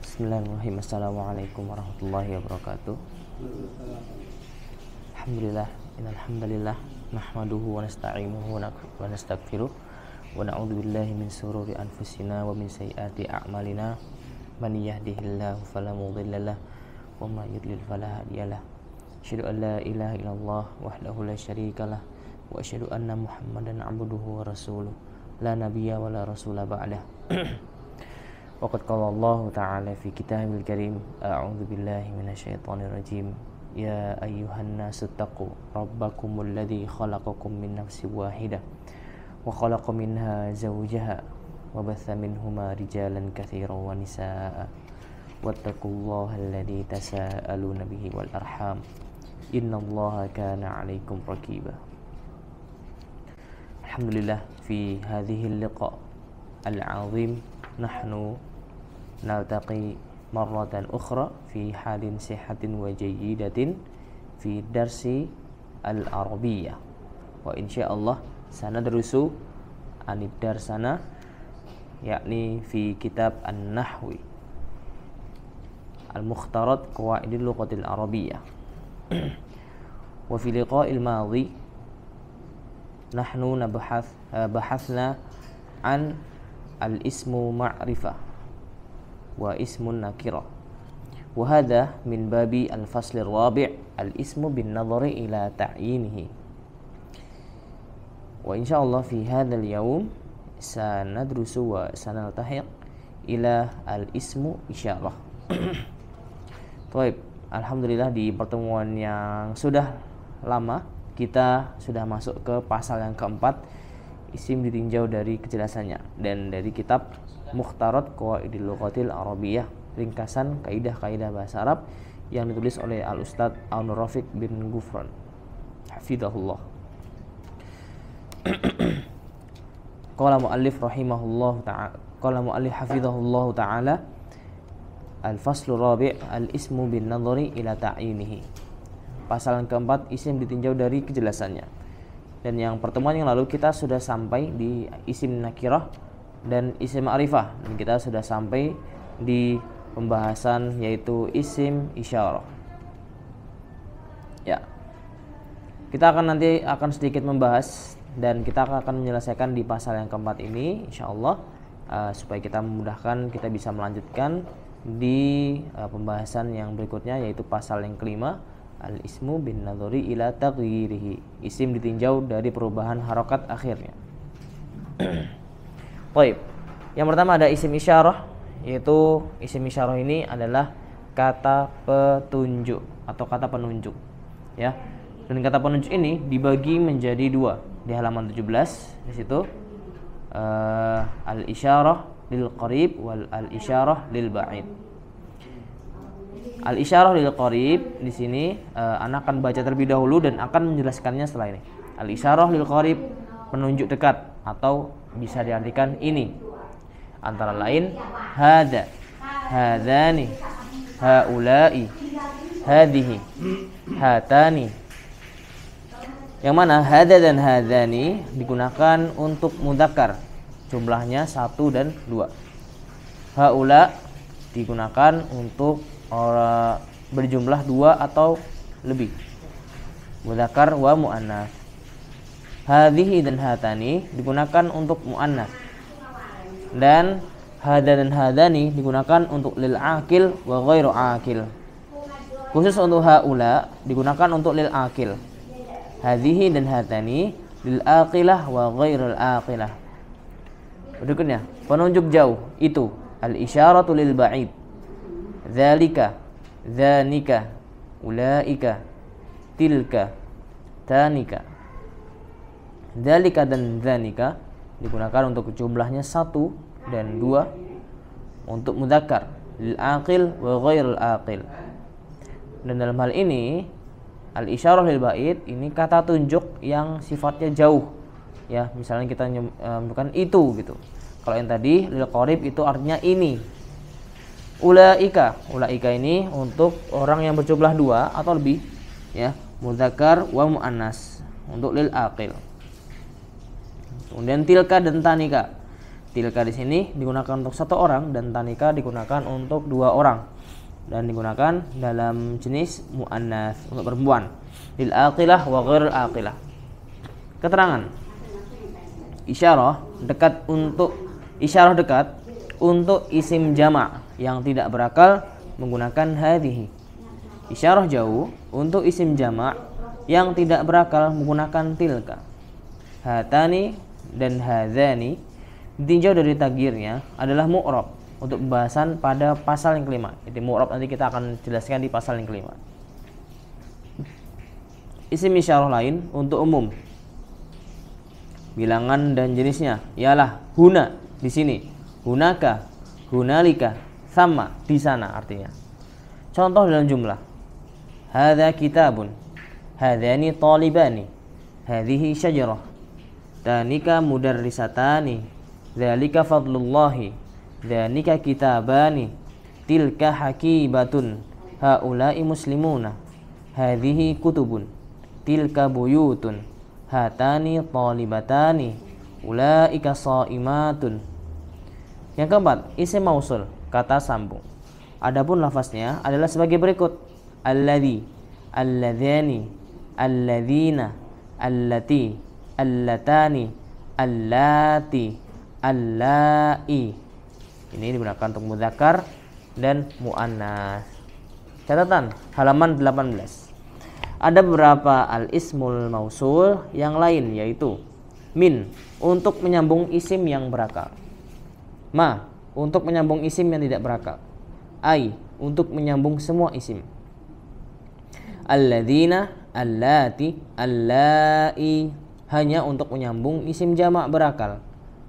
Bismillahirrahmanirrahim Assalamualaikum warahmatullahi wabarakatuh Alhamdulillah Alhamdulillah Nahmaduhu wa nasta'imuhu wa nasta'gfiruh Wa na'udhu billahi min sururi anfusina Wa min sayyati a'malina Man yahdihillahu falamudillalah Wa ma yudlil falahadiyalah Asyadu an la ilaha illallah Wahdahu la syarikalah Wa asyadu anna muhammadan abduhu wa rasuluh La nabiyya wa la rasulah ba'dah وقد قال الله تعالى في كتابه الكريم أعوذ بالله من الشيطان الرجيم يا أيها الناس اتقوا ربكم الذي خلقكم من نفس واحدة وخلق منها زوجها وبث منهما رجالا كثيرا ونساء واتقوا الله الذي تساءلون به والأرحام إن الله كان عليكم ركيبا الحمد لله في هذه اللقاء العظيم نحن نلتقي مرة أخرى في حال صحة وجيدة في درس العربية وإن شاء الله سندرس عن الدرسنا yakni fi kitab An-Nahwi Al-Mukhtarat Qawaidil Lughatil Arabiyyah wa fi al madhi nahnu nabhath eh, bahathna an al-ismu ma'rifah wa ismun nakirah wa hadha min babi al-fasl ar-rabi' al-ismu bin nadhari ila ta'yinihi wa insyaallah fi hadzal yaum sanadrusu wa sanaltahiq ila al-ismu isyarah alhamdulillah di pertemuan yang sudah lama kita sudah masuk ke pasal yang keempat isim ditinjau dari kejelasannya dan dari kitab Mukhtarat Qawaidil Lughatil Arabiyah ringkasan kaidah-kaidah bahasa Arab yang ditulis oleh Al Ustadz Al Rafiq bin Gufran hafidahullah Qala muallif rahimahullah ta'ala Qala muallif hafidahullah ta'ala Al-faslu rabi' al-ismu bin nadhari ila ta'inihi Pasalan keempat isim ditinjau dari kejelasannya Dan yang pertemuan yang lalu kita sudah sampai di isim nakirah dan isim arifah Dan kita sudah sampai di pembahasan yaitu isim isyarah. Ya. Kita akan nanti akan sedikit membahas dan kita akan menyelesaikan di pasal yang keempat ini insyaallah uh, supaya kita memudahkan kita bisa melanjutkan di uh, pembahasan yang berikutnya yaitu pasal yang kelima al ismu bin nadhari ila taghyirihi isim ditinjau dari perubahan harokat akhirnya Baik. Yang pertama ada isim isyarah, yaitu isim isyarah ini adalah kata petunjuk atau kata penunjuk. Ya. Dan kata penunjuk ini dibagi menjadi dua di halaman 17 di situ uh, eh, al isyarah lil qarib wal al isyarah lil ba'id. Al isyarah lil qarib di sini uh, anak akan baca terlebih dahulu dan akan menjelaskannya setelah ini. Al isyarah lil qarib penunjuk dekat atau bisa diartikan ini. Antara lain hada, hadani, haulai, hadihi, hatani. Yang mana hada dan hadani digunakan untuk mudakar. Jumlahnya satu dan dua. Haula digunakan untuk orang eh, berjumlah dua atau lebih. Mudakar wa mu'annas hadhihi dan hatani digunakan untuk muannas dan hada dan hadani digunakan untuk lil akil wa ghairu akil khusus untuk haula digunakan untuk lil akil hadhihi dan hatani lil aqilah wa ghairu aqilah berikutnya penunjuk jauh itu al isyaratu lil ba'id dzalika dzanika ulaika tilka tanika Dalika dan Dhanika digunakan untuk jumlahnya satu dan dua untuk mudakar lil aqil wa al aqil dan dalam hal ini al isyarah lil bait ini kata tunjuk yang sifatnya jauh ya misalnya kita eh, bukan itu gitu kalau yang tadi lil qarib itu artinya ini ulaika ulaika ini untuk orang yang berjumlah dua atau lebih ya mudakar wa muannas untuk lil aqil Kemudian tilka dan tanika. Tilka di sini digunakan untuk satu orang dan tanika digunakan untuk dua orang dan digunakan dalam jenis muannas untuk perempuan. Lil aqilah wa ghairil aqilah. Keterangan. Isyarah dekat untuk isyarah dekat untuk isim jamak yang tidak berakal menggunakan hadhihi. Isyarah jauh untuk isim jamak yang tidak berakal menggunakan tilka. Hatani dan hazani ditinjau dari tagirnya adalah mu'rab untuk pembahasan pada pasal yang kelima. Jadi mu'rab nanti kita akan jelaskan di pasal yang kelima. Isim isyarah lain untuk umum. Bilangan dan jenisnya ialah huna di sini, hunaka, hunalika, sama di sana artinya. Contoh dalam jumlah. Hadza kitabun. Hadani talibani. Hadhihi syajarah. Dalika mudarrisatani Dalika fadlullahi Dalika kitabani Tilka hakibatun Haulai muslimuna Hadihi kutubun Tilka buyutun Hatani talibatani Ulaika sa'imatun Yang keempat Isim mausul Kata sambung Adapun lafaznya adalah sebagai berikut Alladhi Alladhani Alladhina Allati allatani allati allai ini digunakan untuk muzakkar dan muannas catatan halaman 18 ada beberapa al ismul mausul yang lain yaitu min untuk menyambung isim yang berakal, ma untuk menyambung isim yang tidak berakal, ai untuk menyambung semua isim alladzina allati allai hanya untuk menyambung isim jamak berakal.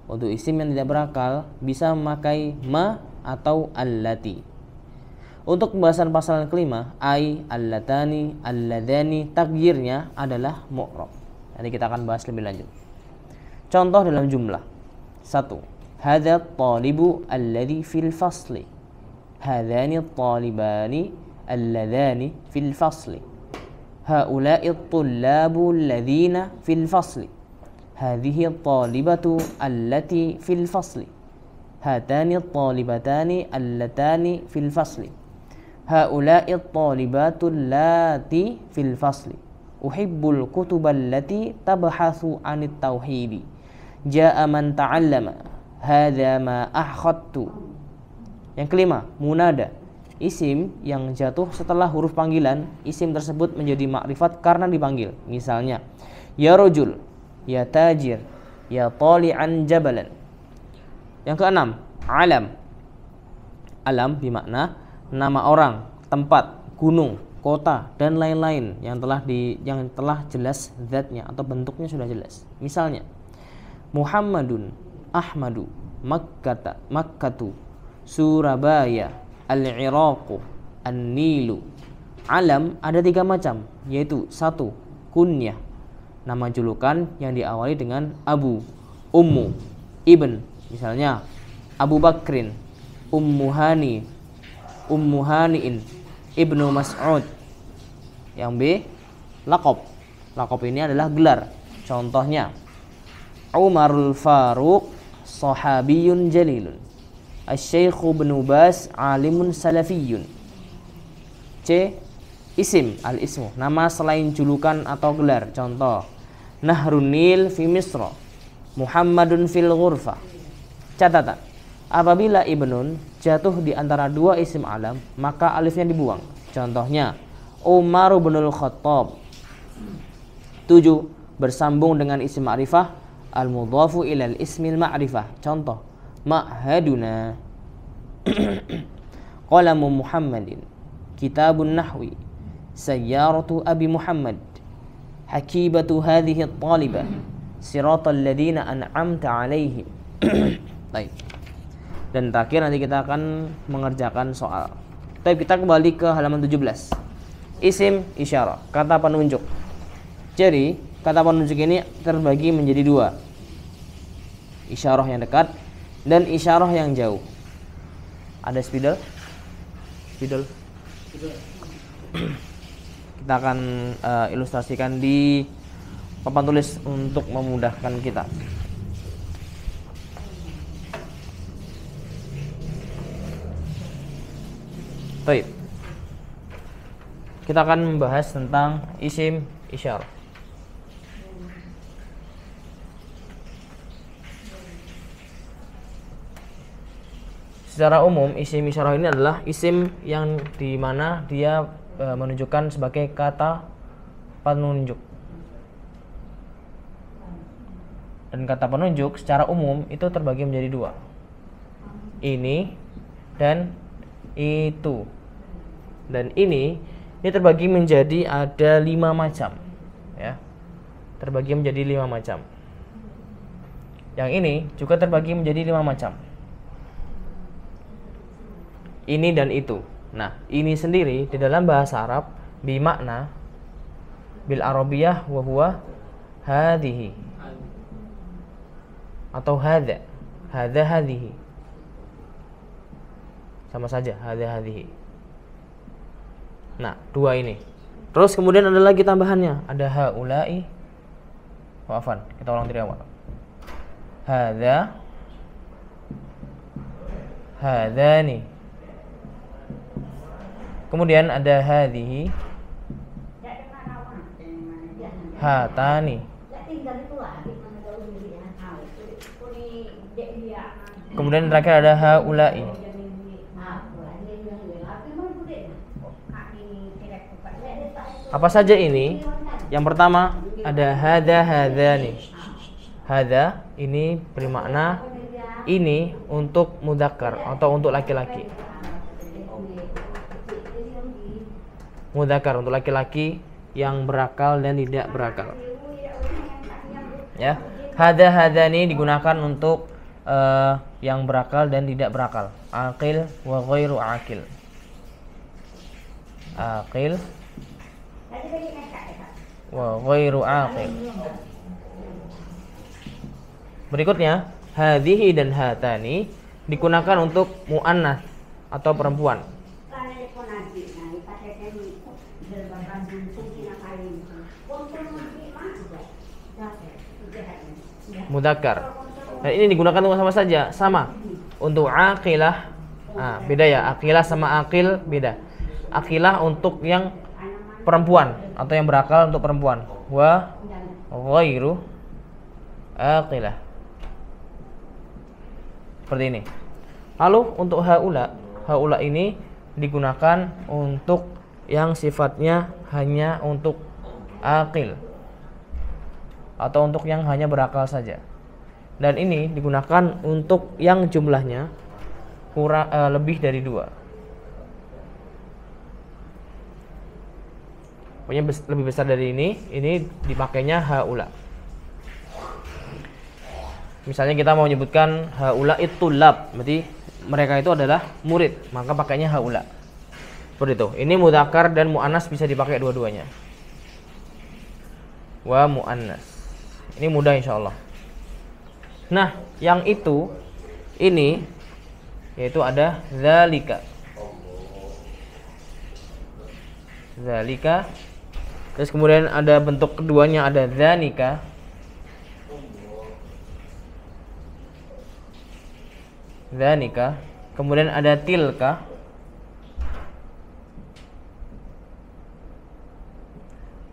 Untuk isim yang tidak berakal bisa memakai ma atau allati. Untuk pembahasan yang kelima, ai, allatani, alladani, takdirnya adalah mu'rab. Nanti kita akan bahas lebih lanjut. Contoh dalam jumlah. satu Hadha talibu alladhi fil fasli. Hadhani talibani alladhani fil fasli. هؤلاء الطلاب الذين في الفصل هذه الطالبة التي في الفصل هاتان الطالبتان اللتان في الفصل هؤلاء الطالبات اللاتي في الفصل أحب الكتب التي تبحث عن التوحيد جاء من تعلم هذا ما أخذت yang kelima munada isim yang jatuh setelah huruf panggilan, isim tersebut menjadi makrifat karena dipanggil. Misalnya, ya rojul, ya tajir, ya An jabalan. Yang keenam, alam. Alam bermakna nama orang, tempat, gunung, kota dan lain-lain yang telah di yang telah jelas zatnya atau bentuknya sudah jelas. Misalnya Muhammadun, Ahmadu, Makkata, Makkatu, Surabaya, al-iraqu an-nilu alam ada tiga macam yaitu satu kunyah nama julukan yang diawali dengan abu ummu ibn misalnya Abu Bakrin ummuhani ummuhaniin Ibnu Mas'ud yang B lakob lakob ini adalah gelar contohnya Umarul Faruq sahabiyun jalilun Syekh bin Bas alimun salafiyun. C. Isim al-ismu, nama selain julukan atau gelar. Contoh, Nahrun Nil fi Misra, Muhammadun fil ghurfa. Catatan. Apabila ibnun jatuh di antara dua isim alam, maka alifnya dibuang. Contohnya, Umar binul Khattab. 7. Bersambung dengan isim ma'rifah, al-mudhafu ilal ismil ma'rifah. Contoh, ma'haduna qalamu Muhammadin kitabun nahwi sayyaratu abi Muhammad hakibatu hadhihi at taliba siratal ladina an'amta alaihim baik dan terakhir nanti kita akan mengerjakan soal tapi kita kembali ke halaman 17 isim isyarah kata penunjuk jadi kata penunjuk ini terbagi menjadi dua isyarah yang dekat dan isyarah yang jauh. Ada spidol? Spidol. Kita akan uh, ilustrasikan di papan tulis untuk memudahkan kita. Baik. Kita akan membahas tentang isim isyarah. secara umum isim isyarah ini adalah isim yang dimana dia e, menunjukkan sebagai kata penunjuk dan kata penunjuk secara umum itu terbagi menjadi dua ini dan itu dan ini ini terbagi menjadi ada lima macam ya terbagi menjadi lima macam yang ini juga terbagi menjadi lima macam ini dan itu. Nah, ini sendiri di dalam bahasa Arab bimakna bil arabiyah wa huwa hadhihi atau hadza hadza hadhihi sama saja hadza hadhihi nah dua ini terus kemudian ada lagi tambahannya ada haulai maafan oh, kita ulang dari awal hadza hadzani Kemudian ada hadihi Hatani. Kemudian terakhir ada haulai. Apa saja ini? Yang pertama ada hada hadani. Hada ini bermakna ini untuk mudakar atau untuk laki-laki. mudakar untuk laki-laki yang berakal dan tidak berakal. Ya, hada hada ini digunakan untuk uh, yang berakal dan tidak berakal. Akil wa ghairu akil. Akil wa ghairu akil. Berikutnya, hadhihi dan hatani digunakan untuk muannas atau perempuan. mudakar. Dan ini digunakan sama saja, sama. Untuk akilah, nah, beda ya. Akilah sama akil beda. Akilah untuk yang perempuan atau yang berakal untuk perempuan. Wa ghairu akilah, Seperti ini. Lalu untuk haula, haula ini digunakan untuk yang sifatnya hanya untuk akil atau untuk yang hanya berakal saja. Dan ini digunakan untuk yang jumlahnya kurang uh, lebih dari dua. Pokoknya bes lebih besar dari ini, ini dipakainya haula. Misalnya kita mau menyebutkan haula itu lab, berarti mereka itu adalah murid, maka pakainya haula. Seperti itu. Ini mudakar dan mu'anas bisa dipakai dua-duanya. Wa mu'anas. Ini mudah insya Allah. Nah, yang itu ini yaitu ada zalika. Zalika. Terus kemudian ada bentuk keduanya ada zanika. Zanika. Kemudian ada tilka.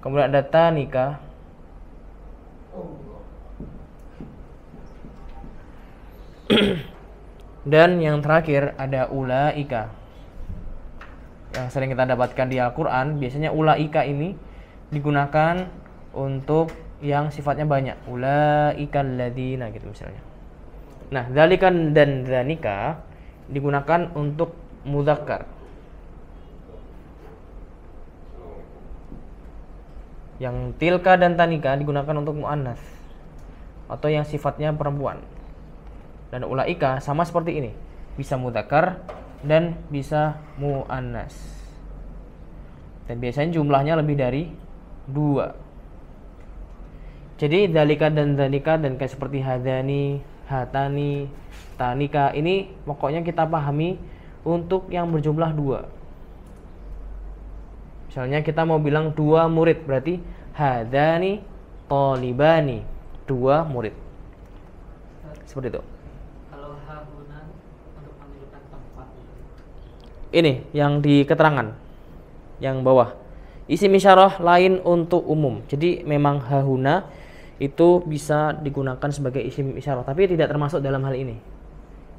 Kemudian ada tanika. Dan yang terakhir ada ulaika. Yang sering kita dapatkan di Al-Qur'an, biasanya ulaika ini digunakan untuk yang sifatnya banyak. Ulaika ladina gitu misalnya. Nah, dalikan dan danika digunakan untuk mudhakar, Yang tilka dan tanika digunakan untuk muannas atau yang sifatnya perempuan dan ulaika sama seperti ini bisa mudakar dan bisa muannas dan biasanya jumlahnya lebih dari dua jadi dalika dan danika dan kayak seperti hadani hatani tanika ini pokoknya kita pahami untuk yang berjumlah dua misalnya kita mau bilang dua murid berarti hadani tolibani dua murid seperti itu ini yang di keterangan yang bawah isi misyarah lain untuk umum jadi memang hahuna itu bisa digunakan sebagai isi isyarah tapi tidak termasuk dalam hal ini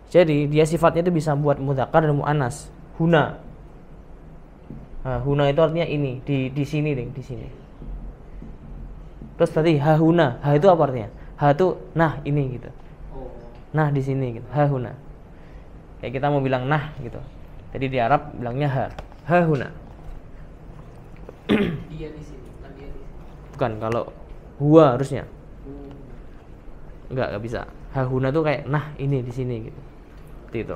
jadi dia sifatnya itu bisa buat mudhakar dan muanas huna huna itu artinya ini di di sini deh di sini terus tadi hahuna ha itu apa artinya ha itu nah ini gitu oh. nah di sini gitu hahuna kayak kita mau bilang nah gitu jadi di Arab bilangnya ha. Ha huna. bukan dia di sini. Bukan kalau huwa harusnya. Hmm. Enggak, enggak bisa. Ha huna tuh kayak nah ini di sini gitu. Seperti itu.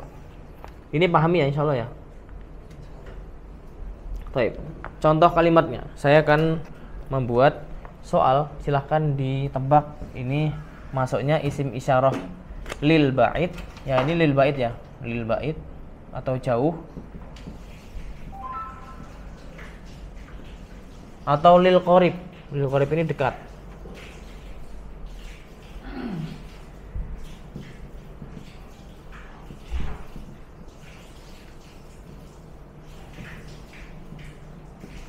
Ini pahami ya insyaallah ya. Baik. Contoh kalimatnya. Saya akan membuat soal, silahkan ditebak ini masuknya isim isyarah lil bait. Ya, ini lil bait ya. Lil bait atau jauh atau lil korib lil korib ini dekat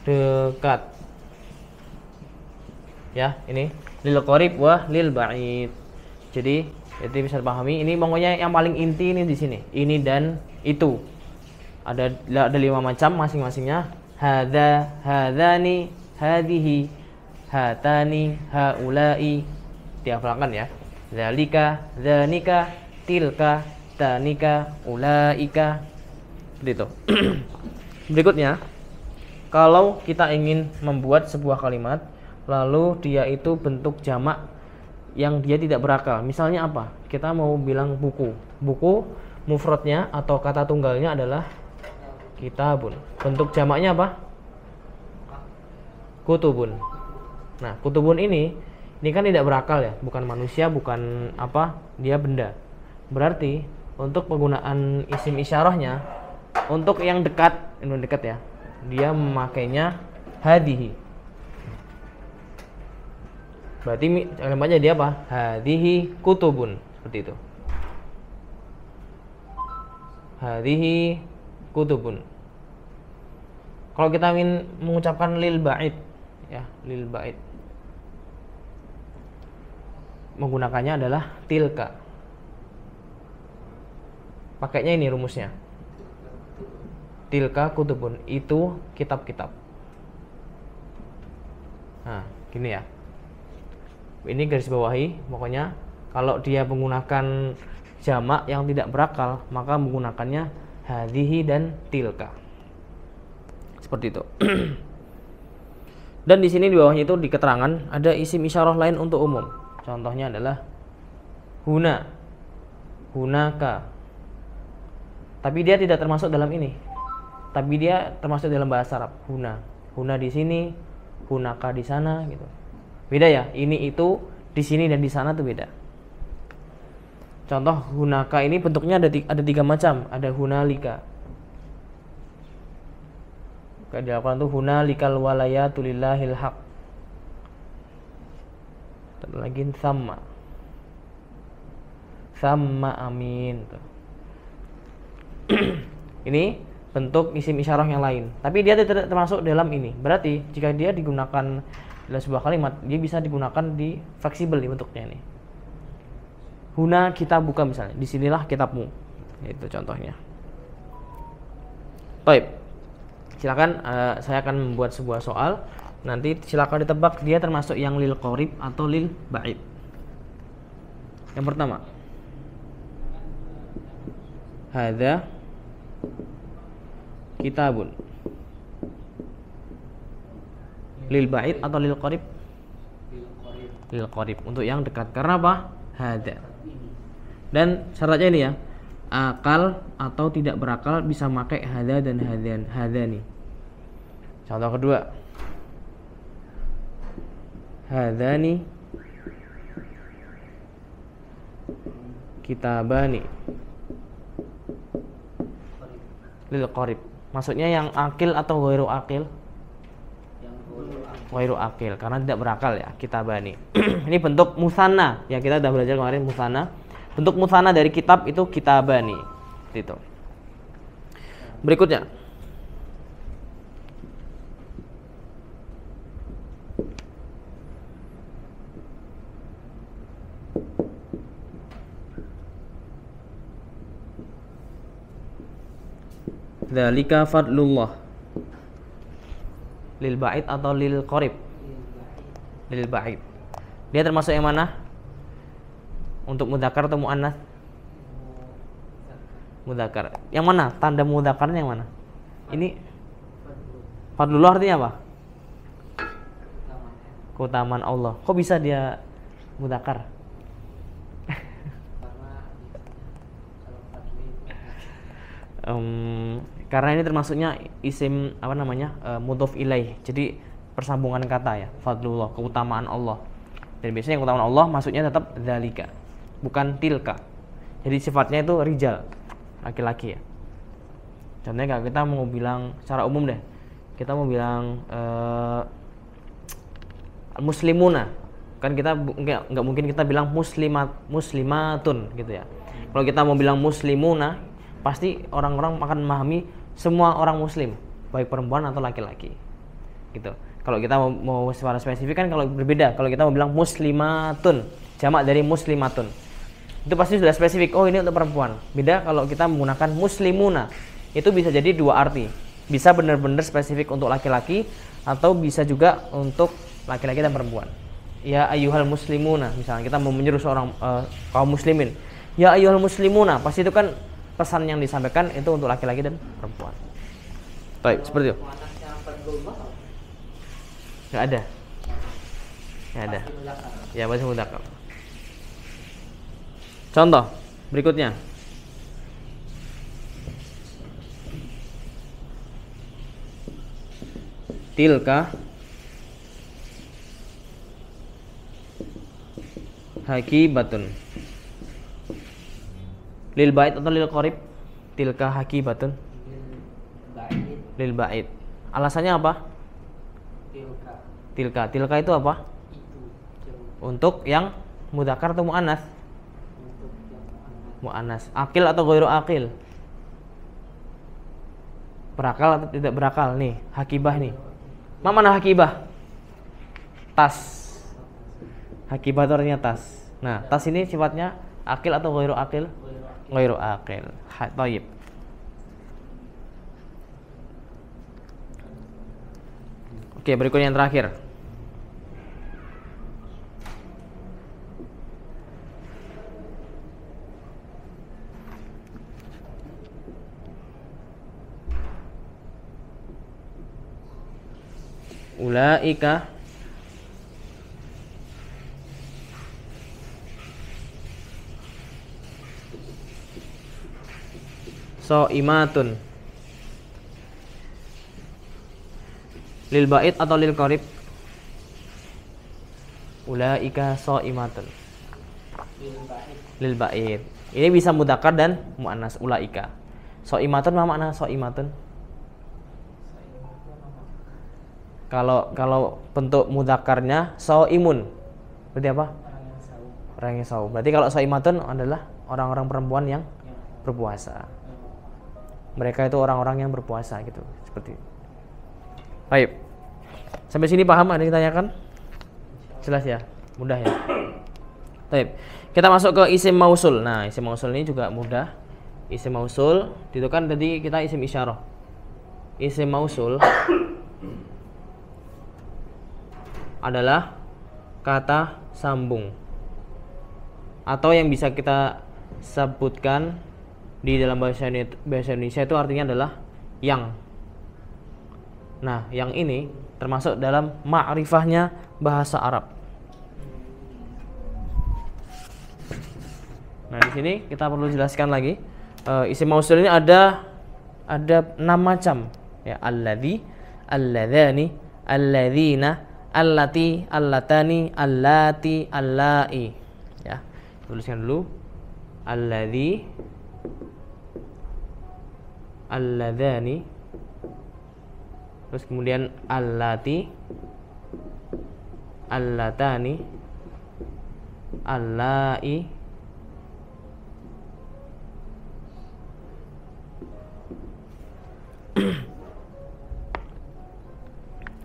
dekat ya ini lil korib wah lil ba'id jadi itu bisa dipahami ini pokoknya yang paling inti ini di sini ini dan itu ada ada lima macam masing-masingnya hada hadani hadhihi hatani haulai dihafalkan ya zalika zanika tilka tanika ulaika begitu berikutnya kalau kita ingin membuat sebuah kalimat lalu dia itu bentuk jamak yang dia tidak berakal misalnya apa kita mau bilang buku buku mufradnya atau kata tunggalnya adalah kitabun. Bentuk jamaknya apa? Kutubun. Nah, kutubun ini ini kan tidak berakal ya, bukan manusia, bukan apa, dia benda. Berarti untuk penggunaan isim isyarahnya untuk yang dekat, ini dekat ya. Dia memakainya hadihi. Berarti kalimatnya dia apa? Hadihi kutubun, seperti itu hadhihi kutubun kalau kita ingin mengucapkan lil bait, ya lil bait, menggunakannya adalah tilka pakainya ini rumusnya tilka kutubun itu kitab-kitab nah gini ya ini garis bawahi pokoknya kalau dia menggunakan jamak yang tidak berakal maka menggunakannya hadhihi dan tilka seperti itu dan di sini di bawahnya itu di keterangan ada isim isyarah lain untuk umum contohnya adalah huna hunaka tapi dia tidak termasuk dalam ini tapi dia termasuk dalam bahasa Arab huna huna di sini hunaka di sana gitu beda ya ini itu di sini dan di sana tuh beda Contoh hunaka ini bentuknya ada tiga, ada tiga macam. Ada hunalika. Kayak dilakukan hunalika hunalikal walayatulillahil haq. Terus lagi sama. Sama amin. ini bentuk isim isyarah yang lain. Tapi dia tidak termasuk dalam ini. Berarti jika dia digunakan dalam sebuah kalimat, dia bisa digunakan di fleksibel bentuknya nih. Huna kita buka misalnya. Disinilah kitabmu. Itu contohnya. Baik. Silakan uh, saya akan membuat sebuah soal. Nanti silakan ditebak dia termasuk yang lil korib atau lil baib. Yang pertama. Hadza kitabun. Lil baid atau lil qorib? Lil qorib. Untuk yang dekat. Karena apa? Hadza dan syaratnya ini ya akal atau tidak berakal bisa pakai hada dan hadan hada nih contoh kedua hada nih bani lil korib maksudnya yang akil atau wairu akil wairu akil karena tidak berakal ya kita bani ini bentuk musana ya kita sudah belajar kemarin musana. Bentuk musana dari kitab itu kitabani. itu. Berikutnya. Dzalika fadlullah. Lil ba'id atau lil qarib? Lil ba'id. Dia termasuk yang mana? untuk mudakar atau muannas mudakar yang mana tanda mudakarnya yang mana ini fadlullah artinya apa keutamaan Allah kok bisa dia mudakar um, karena ini termasuknya isim apa namanya uh, mudhof ilaih jadi persambungan kata ya fadlullah keutamaan Allah dan biasanya keutamaan Allah maksudnya tetap zalika bukan tilka. Jadi sifatnya itu rijal, laki-laki ya. Contohnya kalau kita mau bilang secara umum deh, kita mau bilang uh, muslimuna, kan kita nggak mungkin kita bilang muslimat muslimatun gitu ya. Kalau kita mau bilang muslimuna, pasti orang-orang akan memahami semua orang muslim, baik perempuan atau laki-laki. Gitu kalau kita mau, mau secara spesifik kan kalau berbeda kalau kita mau bilang muslimatun jamak dari muslimatun itu pasti sudah spesifik oh ini untuk perempuan beda kalau kita menggunakan muslimuna itu bisa jadi dua arti bisa benar-benar spesifik untuk laki-laki atau bisa juga untuk laki-laki dan perempuan ya ayuhal muslimuna misalnya kita mau menyuruh seorang uh, kaum muslimin ya ayuhal muslimuna pasti itu kan pesan yang disampaikan itu untuk laki-laki dan perempuan baik seperti itu nggak ada nggak ada ya masih mudah mudakar Contoh berikutnya. Tilka hakibatun lil bait atau lil korib tilka hakibatun lil bait alasannya apa tilka tilka itu apa untuk yang mudakar atau mu'anas mu'anas akil atau goiro akil berakal atau tidak berakal nih hakibah nih Ma mana hakibah tas hakibah itu artinya tas nah tas ini sifatnya akil atau goiro akil goiro akil taib Oke, berikutnya yang terakhir. ulaika so imatun lil bait atau lil qarib ulaika so imatun lil bait ini bisa mudakar dan muannas ulaika so imatun mana makna so imatun Kalau kalau bentuk mudakarnya so imun. Berarti apa? Orang yang saum. Berarti kalau imatun adalah orang-orang perempuan yang berpuasa. Mereka itu orang-orang yang berpuasa gitu, seperti Baik. Sampai sini paham ada yang ditanyakan? Jelas ya? Mudah ya? Baik. Kita masuk ke isim mausul. Nah, isim mausul ini juga mudah. Isim mausul itu kan tadi kita isim isyarah. Isim mausul adalah kata sambung atau yang bisa kita sebutkan di dalam bahasa Indonesia, itu artinya adalah yang. Nah, yang ini termasuk dalam ma'rifahnya bahasa Arab. Nah, di sini kita perlu jelaskan lagi uh, eh, isi mausul ini ada ada enam macam ya alladzi alladzani alladzina allati allatani allati allai ya tuliskan dulu alladhi alladhani terus kemudian allati allatani allai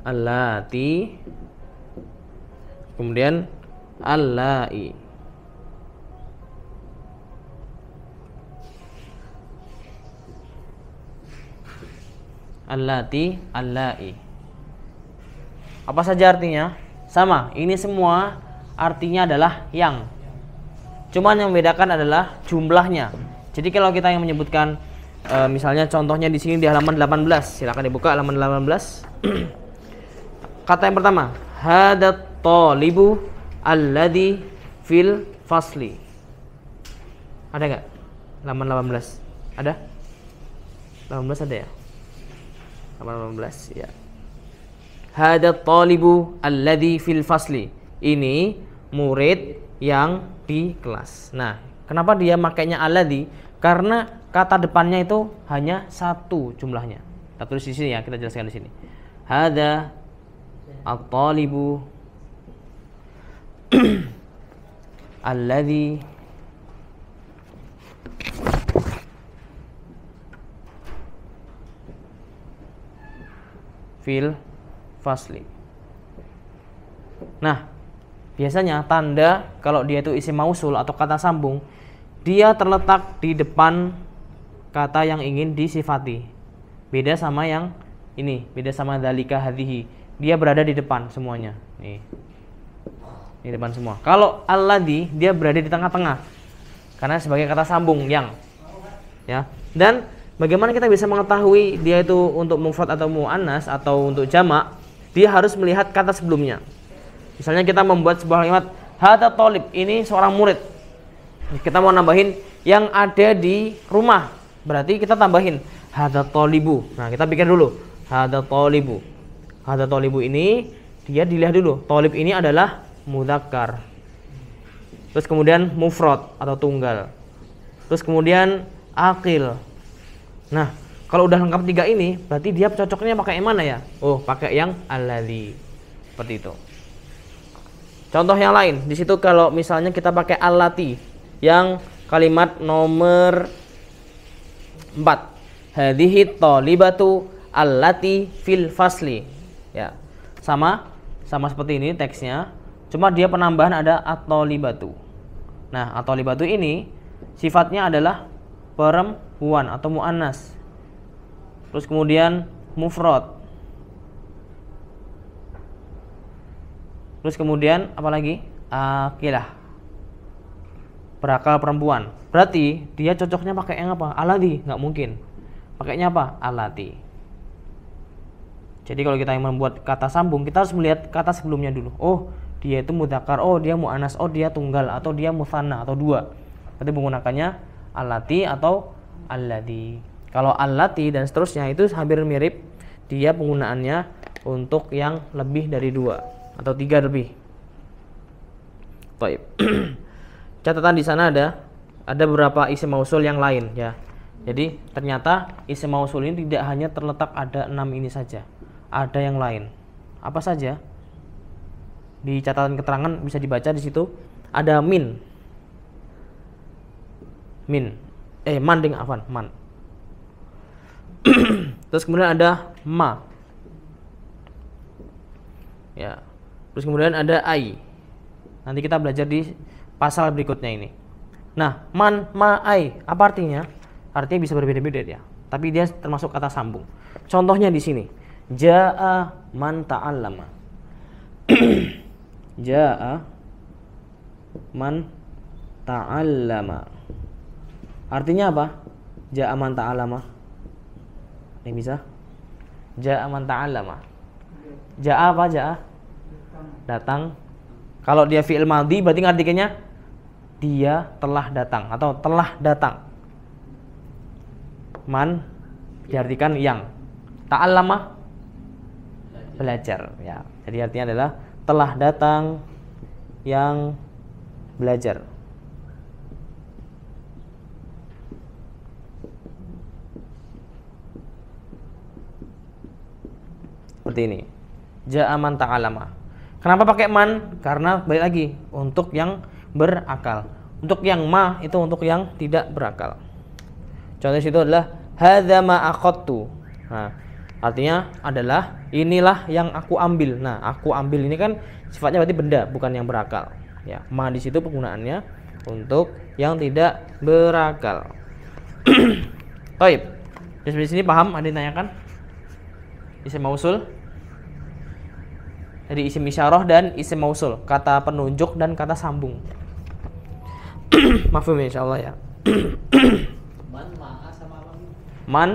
allati kemudian allai allati allai apa saja artinya sama ini semua artinya adalah yang cuman yang membedakan adalah jumlahnya jadi kalau kita yang menyebutkan e, misalnya contohnya di sini di halaman 18 silakan dibuka halaman 18 kata yang pertama hadat talibu alladhi fil fasli. Ada nggak? Laman 18. Ada? 18 ada ya? Laman 18 ya. Hada talibu alladhi fil fasli. Ini murid yang di kelas. Nah, kenapa dia makainya alladhi? Karena kata depannya itu hanya satu jumlahnya. Kita tulis di sini ya, kita jelaskan di sini. Hada at-talibu alladhi fil fasli. Nah, biasanya tanda kalau dia itu isi mausul atau kata sambung, dia terletak di depan kata yang ingin disifati. Beda sama yang ini, beda sama dalika hadhihi. Dia berada di depan semuanya. Nih. Di depan semua. Kalau alladhi dia berada di tengah-tengah. Karena sebagai kata sambung yang. Ya. Dan bagaimana kita bisa mengetahui dia itu untuk mufrad atau muannas atau untuk jamak? Dia harus melihat kata sebelumnya. Misalnya kita membuat sebuah kalimat hada tolib ini seorang murid. Kita mau nambahin yang ada di rumah. Berarti kita tambahin hada tolibu. Nah, kita pikir dulu. Hada tolibu. Hada tolibu ini dia dilihat dulu. Tolib ini adalah mudakar, Terus kemudian mufrad atau tunggal. Terus kemudian akil. Nah, kalau udah lengkap tiga ini, berarti dia cocoknya pakai yang mana ya? Oh, pakai yang alali Seperti itu. Contoh yang lain, di situ kalau misalnya kita pakai alati, yang kalimat nomor 4. Hadhihi talibatu allati fil fasli. Ya. Sama sama seperti ini teksnya. Cuma dia penambahan ada atolibatu. Nah, atolibatu ini sifatnya adalah perempuan atau muannas. Terus kemudian mufrad. Terus kemudian apalagi? Akilah. Berakal perempuan. Berarti dia cocoknya pakai yang apa? Alati, nggak mungkin. Pakainya apa? Alati. Jadi kalau kita yang membuat kata sambung, kita harus melihat kata sebelumnya dulu. Oh, dia itu mudakar oh dia mu'anas oh dia tunggal atau dia musanna atau dua berarti menggunakannya alati atau allati kalau alati dan seterusnya itu hampir mirip dia penggunaannya untuk yang lebih dari dua atau tiga lebih Baik. catatan di sana ada ada beberapa isim mausul yang lain ya jadi ternyata isim mausul ini tidak hanya terletak ada enam ini saja ada yang lain apa saja di catatan keterangan bisa dibaca di situ ada min min eh man afan man terus kemudian ada ma ya terus kemudian ada ai nanti kita belajar di pasal berikutnya ini nah man ma ai apa artinya artinya bisa berbeda-beda ya tapi dia termasuk kata sambung contohnya di sini jaa man ta'allama jaa man ta'allama artinya apa jaa man ta'allama ini bisa jaa man ta'allama jaa apa jaa datang kalau dia fi'il madhi berarti artinya dia telah datang atau telah datang man diartikan yang ta'allama belajar ya jadi artinya adalah telah datang yang belajar. Seperti ini. Ja'a man ta'alama. Kenapa pakai man? Karena balik lagi untuk yang berakal. Untuk yang ma itu untuk yang tidak berakal. Contoh situ adalah hadza ma Nah, artinya adalah inilah yang aku ambil nah aku ambil ini kan sifatnya berarti benda bukan yang berakal ya ma di situ penggunaannya untuk yang tidak berakal Baik. Jadi di sini paham ada yang tanyakan? Isim mausul. Jadi isim isyarah dan isim mausul, kata penunjuk dan kata sambung. Mafhum ya, insyaallah ya. Man ma sama Man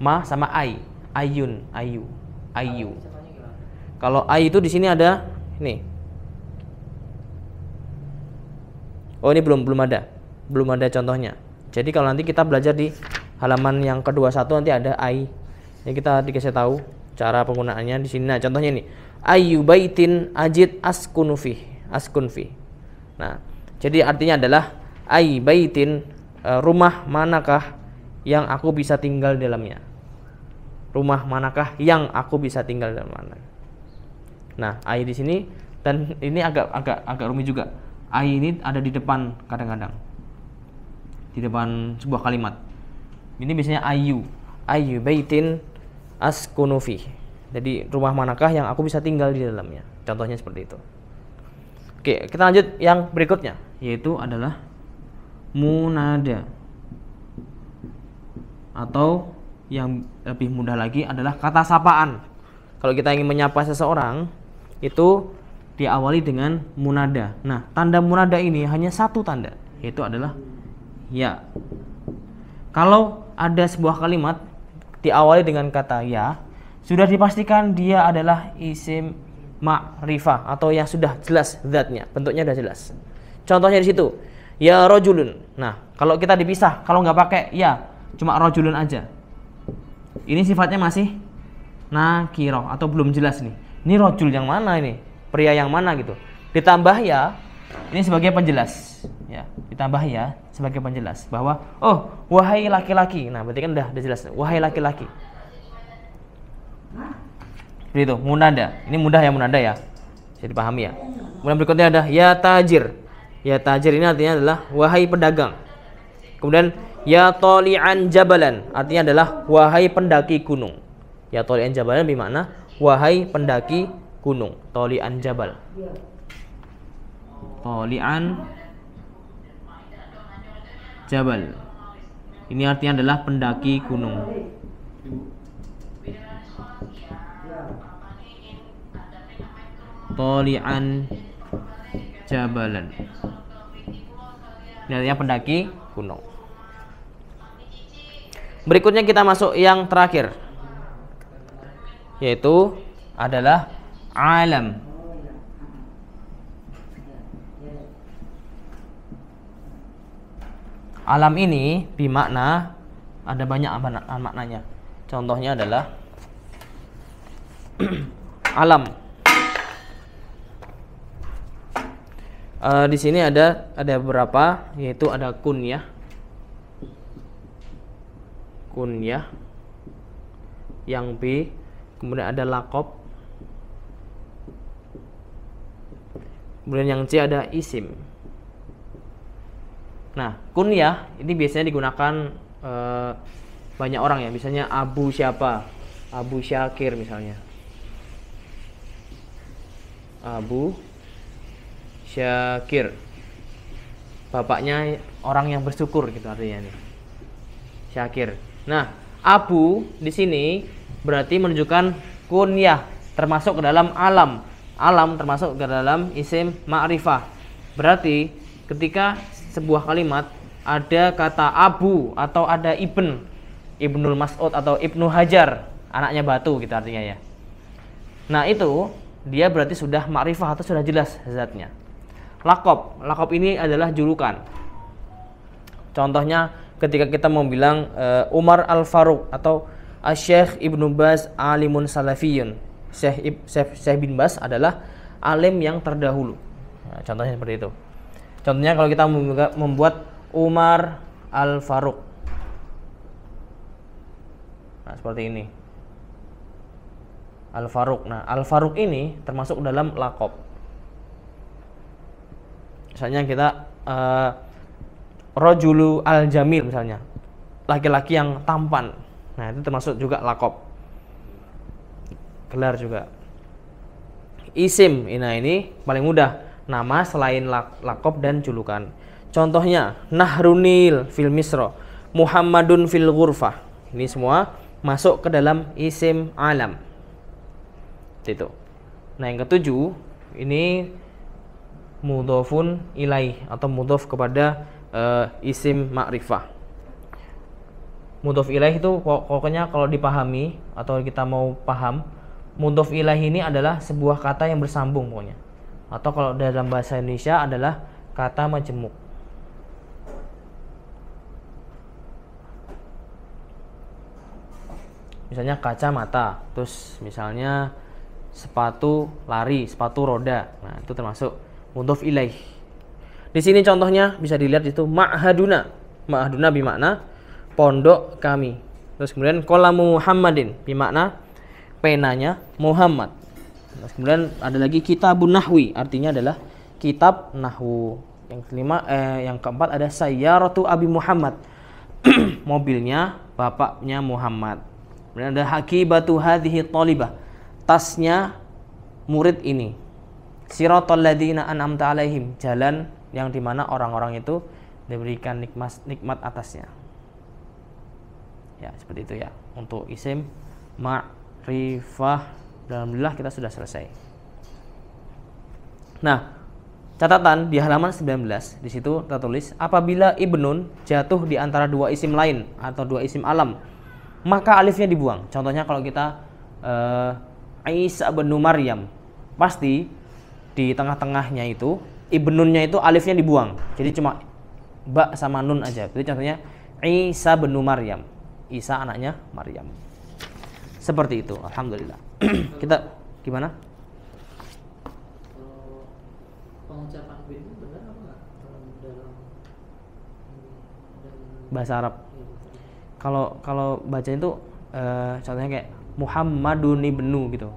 ma sama ai ayun ayu ayu kalau ay itu di sini ada ini oh ini belum belum ada belum ada contohnya jadi kalau nanti kita belajar di halaman yang kedua satu nanti ada ai ini kita dikasih tahu cara penggunaannya di sini nah contohnya ini ayu baitin ajid askunfi askunfi nah jadi artinya adalah ai baitin eh, rumah manakah yang aku bisa tinggal di dalamnya rumah manakah yang aku bisa tinggal dan mana. Nah, ai di sini dan ini agak agak agak rumit juga. Ai ini ada di depan kadang-kadang. Di depan sebuah kalimat. Ini biasanya ayu. Ayu baitin askunu Jadi rumah manakah yang aku bisa tinggal di dalamnya? Contohnya seperti itu. Oke, kita lanjut yang berikutnya yaitu adalah munada atau yang lebih mudah lagi adalah kata sapaan. Kalau kita ingin menyapa seseorang, itu diawali dengan munada. Nah, tanda munada ini hanya satu tanda, yaitu adalah ya. Kalau ada sebuah kalimat diawali dengan kata ya, sudah dipastikan dia adalah isim ma'rifah atau yang sudah jelas zatnya, bentuknya sudah jelas. Contohnya di situ, ya rojulun. Nah, kalau kita dipisah, kalau nggak pakai ya, cuma rojulun aja ini sifatnya masih nakiro atau belum jelas nih. Ini rojul yang mana ini? Pria yang mana gitu. Ditambah ya, ini sebagai penjelas. Ya, ditambah ya sebagai penjelas bahwa oh wahai laki-laki. Nah, berarti kan udah, udah jelas. Wahai laki-laki. Seperti itu, munada. Ini mudah ya munada ya. jadi dipahami ya. Kemudian berikutnya ada ya tajir. Ya tajir ini artinya adalah wahai pedagang. Kemudian ya toli'an jabalan artinya adalah wahai pendaki gunung ya toli'an jabalan bermakna wahai pendaki gunung toli'an jabal toli'an jabal ini artinya adalah pendaki gunung toli'an jabalan ini artinya pendaki gunung Berikutnya kita masuk yang terakhir yaitu adalah alam. Alam ini bimakna ada banyak maknanya. Contohnya adalah alam. Uh, di sini ada ada beberapa, yaitu ada kunyah kunyah yang B kemudian ada lakop kemudian yang C ada isim nah kunyah ini biasanya digunakan e, banyak orang ya misalnya Abu siapa Abu Syakir misalnya Abu Syakir bapaknya orang yang bersyukur gitu artinya nih Syakir Nah, abu di sini berarti menunjukkan kunyah termasuk ke dalam alam. Alam termasuk ke dalam isim ma'rifah. Berarti ketika sebuah kalimat ada kata abu atau ada ibn, Ibnul Mas'ud atau Ibnu Hajar, anaknya batu gitu artinya ya. Nah, itu dia berarti sudah ma'rifah atau sudah jelas zatnya. Lakop, lakop ini adalah julukan. Contohnya ketika kita mau bilang uh, Umar Al Faruq atau Syekh Ibn Bas alimun salafiyun. Syekh, Ib, Syekh, Syekh bin Bas adalah alim yang terdahulu. Nah, contohnya seperti itu. Contohnya kalau kita membuat Umar Al Faruq. Nah, seperti ini. Al Faruq. Nah, Al Faruq ini termasuk dalam lakop. Misalnya kita eh, rojulu al jamil misalnya laki-laki yang tampan nah itu termasuk juga lakop gelar juga isim nah ini paling mudah nama selain lak lakop dan julukan contohnya nahrunil fil misro muhammadun fil ghurfah ini semua masuk ke dalam isim alam itu nah yang ketujuh ini mudofun ilaih atau mudof kepada uh, isim ma'rifah mudhof ilaih itu pokoknya kalau dipahami atau kita mau paham mudhof ilaih ini adalah sebuah kata yang bersambung pokoknya atau kalau dalam bahasa Indonesia adalah kata majemuk misalnya kacamata terus misalnya sepatu lari sepatu roda nah itu termasuk mudhof ilaih di sini contohnya bisa dilihat itu ma'haduna. Ma'haduna bimakna pondok kami. Terus kemudian kolam Muhammadin bimakna penanya Muhammad. Terus kemudian ada lagi kitabun nahwi, artinya adalah kitab nahwu. Yang kelima eh, yang keempat ada sayyaratu Abi Muhammad. Mobilnya bapaknya Muhammad. Kemudian ada hakibatu hadhihi talibah. Tasnya murid ini. Siratal ladzina an'amta alaihim, jalan yang dimana orang-orang itu diberikan nikmat nikmat atasnya ya seperti itu ya untuk isim ma'rifah alhamdulillah kita sudah selesai nah catatan di halaman 19 di situ tertulis apabila ibnun jatuh di antara dua isim lain atau dua isim alam maka alifnya dibuang contohnya kalau kita uh, Isa bin Maryam pasti di tengah-tengahnya itu ibnunnya itu alifnya dibuang. Jadi cuma ba sama nun aja. Jadi contohnya Isa benu Maryam. Isa anaknya Maryam. Seperti itu. Alhamdulillah. Kita gimana? Pengucapan bin benar Dalam iya, bahasa Arab. Kalau kalau bacanya itu eh, contohnya kayak Muhammadun ibnu gitu.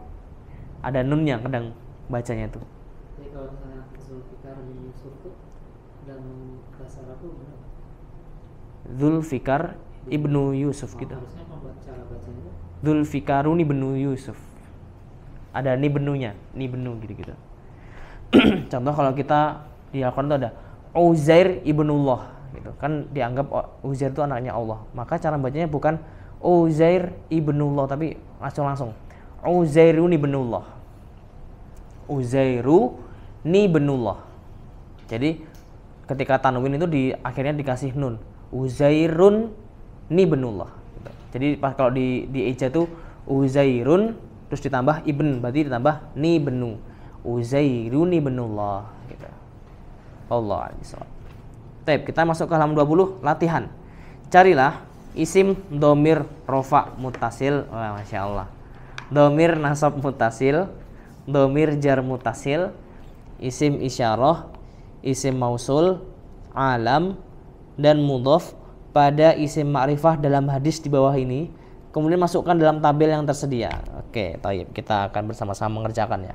Ada nunnya kadang bacanya itu. Zulfikar iya. Ibnu Yusuf kita. Gitu. Ibnu Yusuf. Ada ni benunya, ni benu gitu-gitu. Contoh kalau kita di Al-Qur'an itu ada Uzair Ibnullah gitu. Kan dianggap Uzair itu anaknya Allah. Maka cara bacanya bukan Uzair Ibnullah tapi langsung langsung Uzairu Ibnullah. Uzairu ni benullah jadi ketika tanwin itu di akhirnya dikasih nun. Uzairun ni benullah. Jadi pas kalau di di eja tuh Uzairun terus ditambah ibn berarti ditambah ni benu. Uzairun ni benullah gitu. Allah Taib, kita masuk ke halaman 20 latihan. Carilah isim domir rofa mutasil. Wah, Masya Allah. Domir nasab mutasil, domir jar mutasil, isim isyarah, isim mausul, alam, dan mudhof pada isim ma'rifah dalam hadis di bawah ini. Kemudian masukkan dalam tabel yang tersedia. Oke, taib. Kita akan bersama-sama mengerjakannya.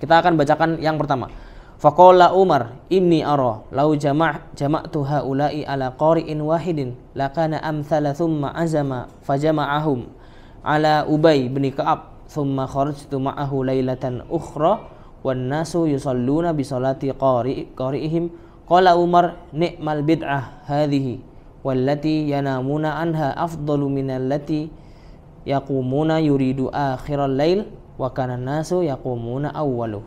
Kita akan bacakan yang pertama. Faqala Umar inni ara lau jama' jama'tu haula'i ala qari'in wahidin lakana amthala thumma azama fajama'ahum ala Ubay bin Ka'ab thumma kharajtu ma'ahu lailatan ukhra wan nasu yusalluna bi salati qari'ihim qala Umar ni'mal bid'ah hadhihi wallati yanamuna anha afdalu allati yaqumuna yuridu akhiral lail wa kana nasu yaqumuna awwalu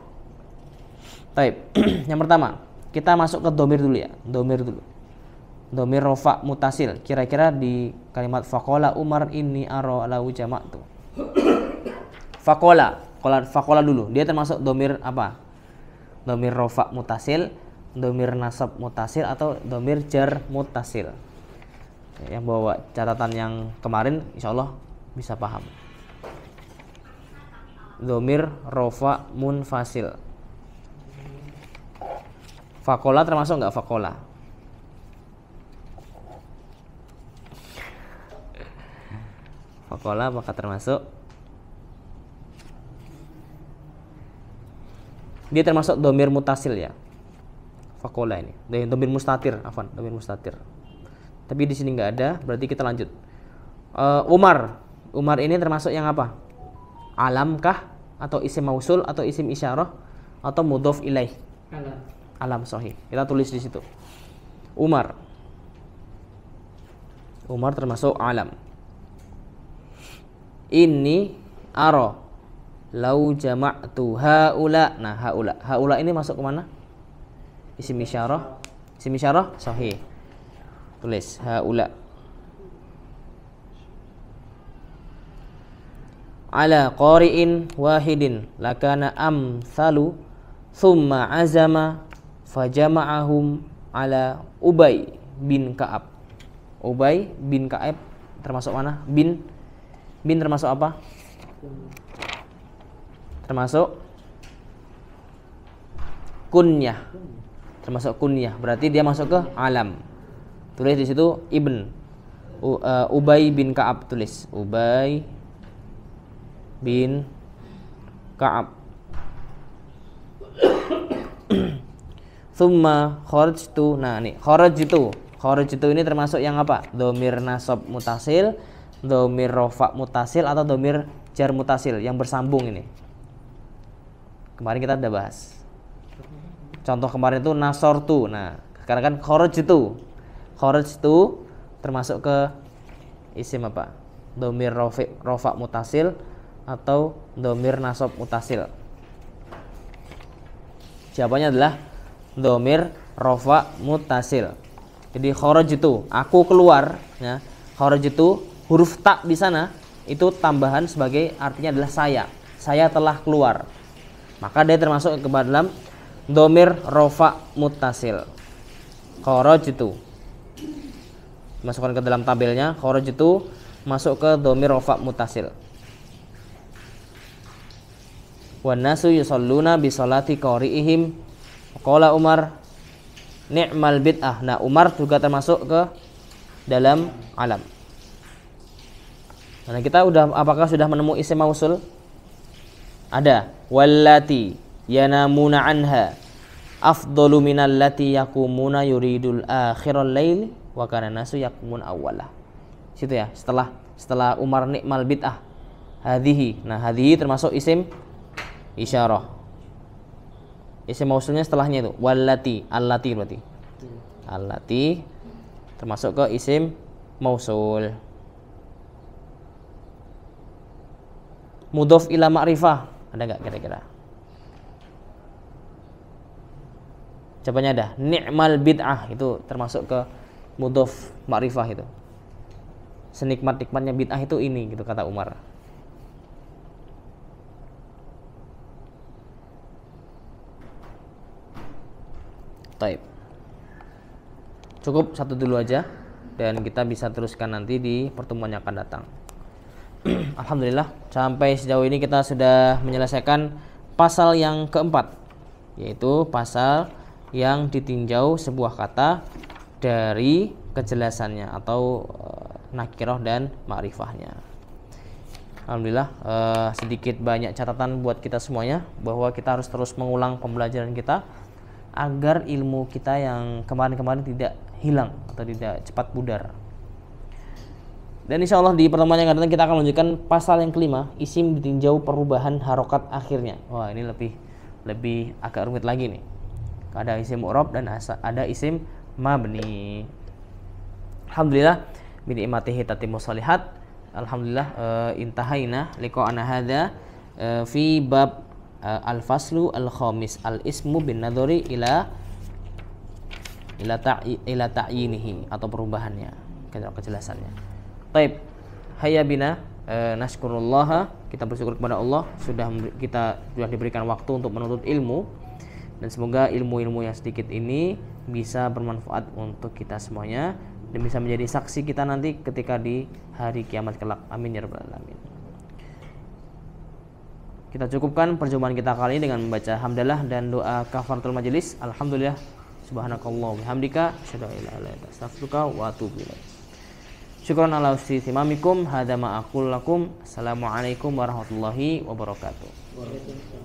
Baik, yang pertama kita masuk ke domir dulu ya, domir dulu. Domir rofa mutasil. Kira-kira di kalimat fakola Umar ini aro lau jamak tuh. Fakola fakola fakola dulu dia termasuk domir apa domir rofa mutasil domir nasab mutasil atau domir jar mutasil yang bawa catatan yang kemarin insya Allah bisa paham domir rofa munfasil fakola termasuk nggak fakola fakola apakah termasuk dia termasuk domir mutasil ya fakola ini eh, dari domir mustatir afan domir mustatir tapi di sini nggak ada berarti kita lanjut uh, Umar Umar ini termasuk yang apa alamkah atau isim mausul atau isim isyarah atau mudhof ilaih alam alam sahih kita tulis di situ Umar Umar termasuk alam ini aro lau jama'tu haula nah haula haula ini masuk ke mana isim isyarah isim isyarah sahih tulis haula ala qari'in wahidin lakana amsalu thumma azama fajama'ahum ala Ubay bin Ka'ab Ubay bin Ka'ab termasuk mana bin bin termasuk apa termasuk kunyah termasuk kunyah berarti dia masuk ke alam tulis di situ ibn U, uh, Ubay bin Kaab tulis Ubay bin Kaab Thumma itu, nah ini itu, kharajtu itu ini termasuk yang apa domir nasab mutasil domir rofa mutasil atau domir jar mutasil yang bersambung ini Kemarin kita udah bahas. Contoh kemarin itu nasor tuh Nah, karena kan khoroj itu. khoroj itu termasuk ke isim apa? Domir rofak rofa mutasil atau domir nasob mutasil. Jawabannya adalah domir rofa mutasil. Jadi khoroj itu aku keluar ya. khoroj itu huruf tak di sana itu tambahan sebagai artinya adalah saya. Saya telah keluar maka dia termasuk ke dalam domir rofa mutasil itu masukkan ke dalam tabelnya itu masuk ke domir rofa mutasil wanasu yusalluna bisolati qori'ihim kola Umar ni'mal bid'ah nah Umar juga termasuk ke dalam alam nah kita udah apakah sudah menemui isim mausul ada wallati yanamuna anha afdalu minal lati yakumuna yuridul akhirul lail wa kana nasu yakumun awwala. Situ ya, setelah setelah Umar nikmal bid'ah hadhihi. Nah, hadhihi termasuk isim isyarah. Isim mausulnya setelahnya itu wallati, allati berarti. Allati termasuk ke isim mausul. Mudhof ila ma'rifah ada nggak kira-kira? Jawabannya ada. Ni'mal bid'ah itu termasuk ke mudof ma'rifah itu. Senikmat-nikmatnya bid'ah itu ini gitu kata Umar. Taib. Cukup satu dulu aja dan kita bisa teruskan nanti di pertemuan yang akan datang. Alhamdulillah sampai sejauh ini kita sudah menyelesaikan pasal yang keempat yaitu pasal yang ditinjau sebuah kata dari kejelasannya atau e, nakiroh dan ma'rifahnya Alhamdulillah e, sedikit banyak catatan buat kita semuanya bahwa kita harus terus mengulang pembelajaran kita agar ilmu kita yang kemarin-kemarin tidak hilang atau tidak cepat pudar dan insya Allah di pertemuan yang akan datang kita akan lanjutkan pasal yang kelima, isim ditinjau perubahan harokat akhirnya. Wah ini lebih lebih agak rumit lagi nih. Ada isim urob dan asa, ada isim mabni. Alhamdulillah bini imatihi tatimu salihat. Alhamdulillah uh, intahaina liko anahada uh, eh, fi bab uh, eh, al faslu al khamis al ismu bin nadori ila ila ta ila atau perubahannya kejelasannya. Taib. Hayya bina e, eh, nashkurullah. Kita bersyukur kepada Allah sudah kita sudah diberikan waktu untuk menuntut ilmu dan semoga ilmu-ilmu yang sedikit ini bisa bermanfaat untuk kita semuanya dan bisa menjadi saksi kita nanti ketika di hari kiamat kelak. Amin ya rabbal alamin. Kita cukupkan perjumpaan kita kali ini dengan membaca hamdalah dan doa kafaratul majelis. Alhamdulillah subhanakallah bihamdika asyhadu an la ilaha illa anta astaghfiruka wa atubu ilaik. Syukran ala usti simamikum. Hadama akul lakum. Assalamualaikum warahmatullahi wabarakatuh.